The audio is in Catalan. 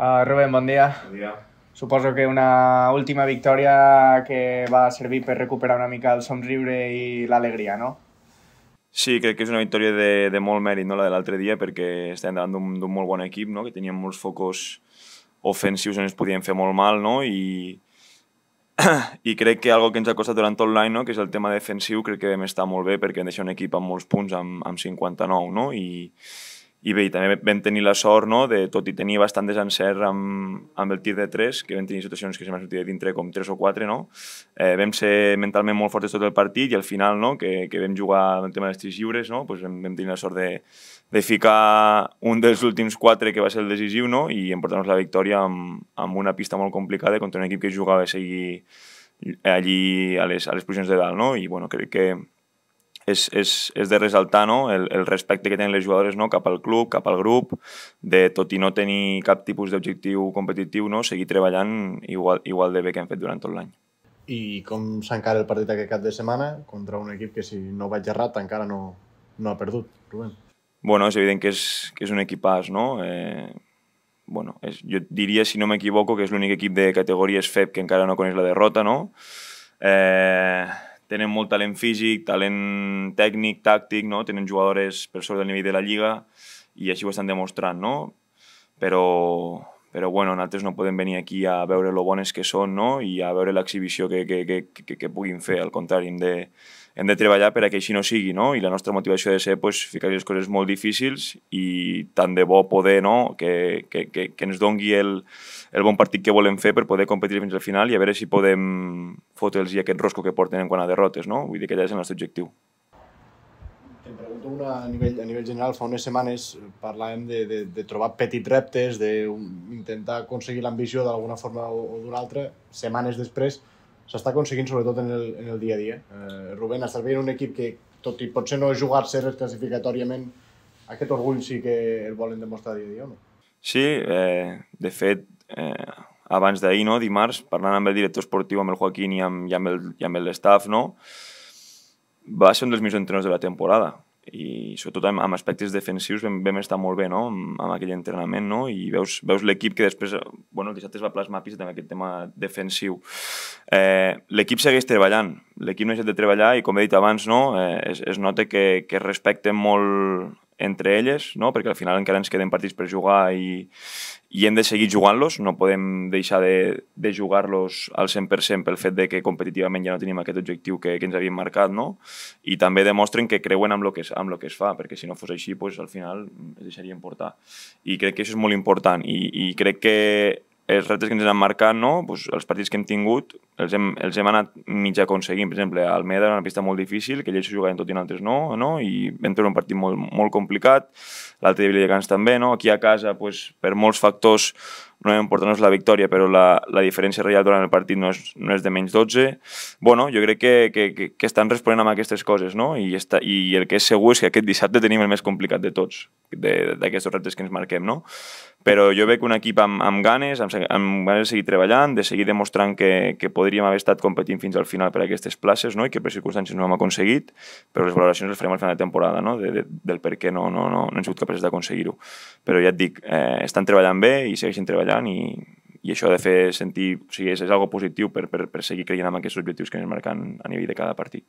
Uh, Rubén, bon dia. Bon dia. Suposo que una última victòria que va servir per recuperar una mica el somriure i l'alegria, no? Sí, crec que és una victòria de, de molt mèrit, no la de l'altre dia, perquè estem davant d'un molt bon equip, no? que teníem molts focos ofensius on ens podien fer molt mal, no? I, i crec que algo que ens ha costat durant tot l'any, no? que és el tema defensiu, crec que vam estar molt bé perquè hem deixat un equip amb molts punts, amb, amb 59, no? I, i bé, i també vam tenir la sort, no?, de, tot i tenir bastant desencert amb, amb el tir de 3, que vam tenir situacions que se m'han sortit de dintre com 3 o 4, no? Eh, vam ser mentalment molt forts tot el partit i al final, no?, que, que vam jugar el tema dels tirs lliures, no?, pues vam, vam tenir la sort de, de ficar un dels últims 4 que va ser el decisiu, no?, i emportar-nos la victòria amb, amb una pista molt complicada contra un equip que jugava a seguir allí a les, a les posicions de dalt, no? I, bueno, crec que, és, és, és de resaltar no? el, el respecte que tenen les jugadores no? cap al club, cap al grup, de tot i no tenir cap tipus d'objectiu competitiu, no? seguir treballant igual, igual de bé que hem fet durant tot l'any. I com s'encara el partit aquest cap de setmana contra un equip que, si no vaig errat, encara no, no ha perdut, Rubén? Bueno, és evident que és, que és un equipàs, no? Eh, bueno, és, jo diria, si no m'equivoco, que és l'únic equip de categories FEP que encara no coneix la derrota, no? Eh, tenen molt talent físic, talent tècnic, tàctic, no? tenen jugadores per sobre del nivell de la Lliga i així ho estan demostrant, no? però però bueno, nosaltres no podem venir aquí a veure lo bones que són no? i a veure l'exhibició que, que, que, que, que puguin fer, al contrari, hem de, hem de treballar per a que així no sigui, no? i la nostra motivació ha de ser pues, ficar les coses molt difícils i tant de bo poder no? que, que, que, que ens dongui el, el bon partit que volem fer per poder competir fins al final i a veure si podem fotre'ls i aquest rosco que porten quan a derrotes, no? vull dir que allà és el nostre objectiu. Te'n pregunto una a nivell, a nivell general. Fa unes setmanes eh, parlàvem de, de, de trobar petits reptes, d'intentar aconseguir l'ambició d'alguna forma o, o d'una altra. Setmanes després s'està aconseguint sobretot en el, en el dia a dia. Eh, Rubén, estàs veient un equip que, tot i potser no jugar-se res classificatòriament, aquest orgull sí que el volen demostrar dia a dia o no? Sí, eh, de fet, eh, abans d'ahir, no, dimarts, parlant amb el director esportiu, amb el Joaquín i amb, i amb, el, i amb staff, no, va ser un dels millors entrenadors de la temporada i sobretot amb, amb aspectes defensius vam, vam estar molt bé no? amb, amb aquell entrenament no? i veus, veus l'equip que després bueno, el dissabte es va plasmar pis amb aquest tema defensiu eh, l'equip segueix treballant l'equip no ha deixat de treballar i com he dit abans no? eh, es, es nota que, que respecten molt entre elles, no? perquè al final encara ens queden partits per jugar i, i hem de seguir jugant-los, no podem deixar de, de jugar-los al 100% pel fet de que competitivament ja no tenim aquest objectiu que, que ens havíem marcat, no? i també demostren que creuen amb el que, amb el que es fa, perquè si no fos així, pues, al final es deixarien portar. I crec que això és molt important, i, i crec que els reptes que ens han marcat, no? pues, els partits que hem tingut, els hem, els hem anat mig aconseguint. Per exemple, al Meda era una pista molt difícil, que ells ho jugaven tot i altres no, no? i vam treure un partit molt, molt complicat, l'altre de Villegans també. No? Aquí a casa, pues, per molts factors, no hem portat la victòria, però la, la diferència real durant el partit no és, no és de menys 12. Bueno, jo crec que, que, que, que estan responent amb aquestes coses, no? I, esta, I el que és segur és que aquest dissabte tenim el més complicat de tots, d'aquests reptes que ens marquem, no? però jo veig un equip amb, amb ganes, amb, amb ganes de seguir treballant, de seguir demostrant que, que podríem haver estat competint fins al final per a aquestes places no? i que per circumstàncies no ho hem aconseguit, però les valoracions les farem al final de temporada, no? de, de, del per què no, no, no, no hem sigut capaços d'aconseguir-ho. Però ja et dic, eh, estan treballant bé i segueixen treballant i, i això ha de fer sentir, o sigui, és, és algo positiu per, per, per seguir creient en aquests objectius que anem marcant a nivell de cada partit.